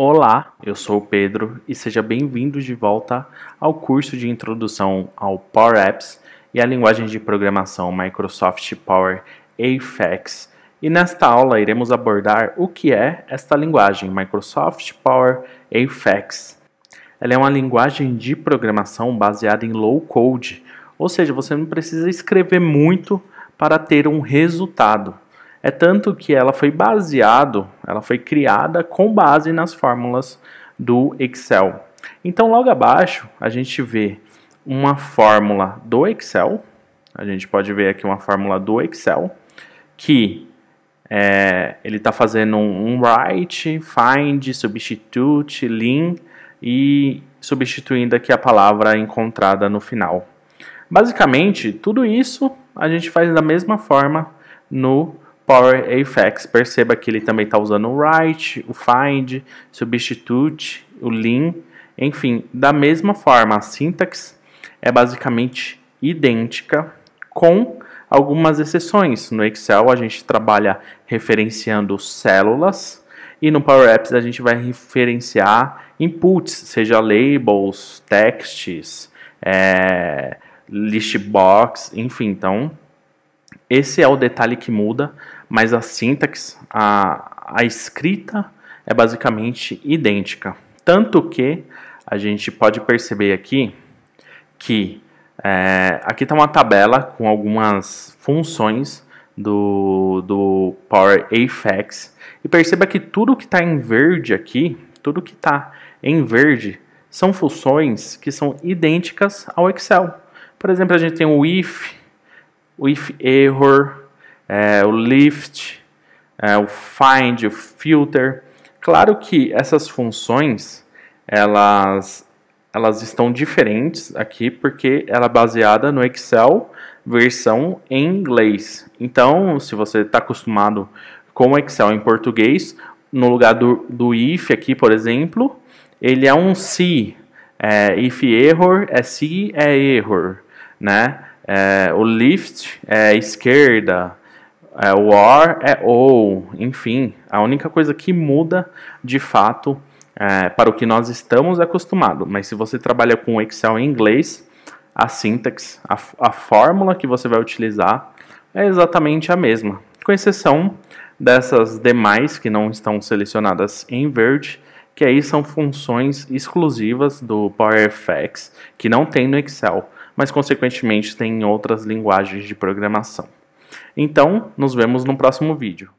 Olá, eu sou o Pedro e seja bem-vindo de volta ao curso de introdução ao Power Apps e à linguagem de programação Microsoft Power Apex. E nesta aula iremos abordar o que é esta linguagem Microsoft Power Apex. Ela é uma linguagem de programação baseada em low code, ou seja, você não precisa escrever muito para ter um resultado. É tanto que ela foi baseado, ela foi criada com base nas fórmulas do Excel. Então logo abaixo a gente vê uma fórmula do Excel. A gente pode ver aqui uma fórmula do Excel que é, ele está fazendo um write, find, substitute, lean e substituindo aqui a palavra encontrada no final. Basicamente, tudo isso a gente faz da mesma forma no Power Apex. Perceba que ele também está usando o write, o find, substitute, o lean, enfim, da mesma forma, a sintaxe é basicamente idêntica com algumas exceções. No Excel a gente trabalha referenciando células e no Power Apps a gente vai referenciar inputs, seja labels, texts, é, listbox, enfim. Então, esse é o detalhe que muda mas a sintaxe, a, a escrita é basicamente idêntica. Tanto que a gente pode perceber aqui que é, aqui está uma tabela com algumas funções do, do Power Apex e perceba que tudo que está em verde aqui, tudo que está em verde são funções que são idênticas ao Excel. Por exemplo, a gente tem o if, o if error, é, o lift, é, o find, o filter. Claro que essas funções elas elas estão diferentes aqui porque ela é baseada no Excel versão em inglês. Então, se você está acostumado com o Excel em português, no lugar do, do if aqui, por exemplo, ele é um se. É, if error é se é error, né? É, o lift é esquerda, é, war é ou, enfim, a única coisa que muda de fato é, para o que nós estamos acostumados. Mas se você trabalha com Excel em inglês, a sintaxe, a, a fórmula que você vai utilizar é exatamente a mesma, com exceção dessas demais que não estão selecionadas em verde, que aí são funções exclusivas do PowerFX, que não tem no Excel, mas consequentemente tem em outras linguagens de programação. Então, nos vemos no próximo vídeo.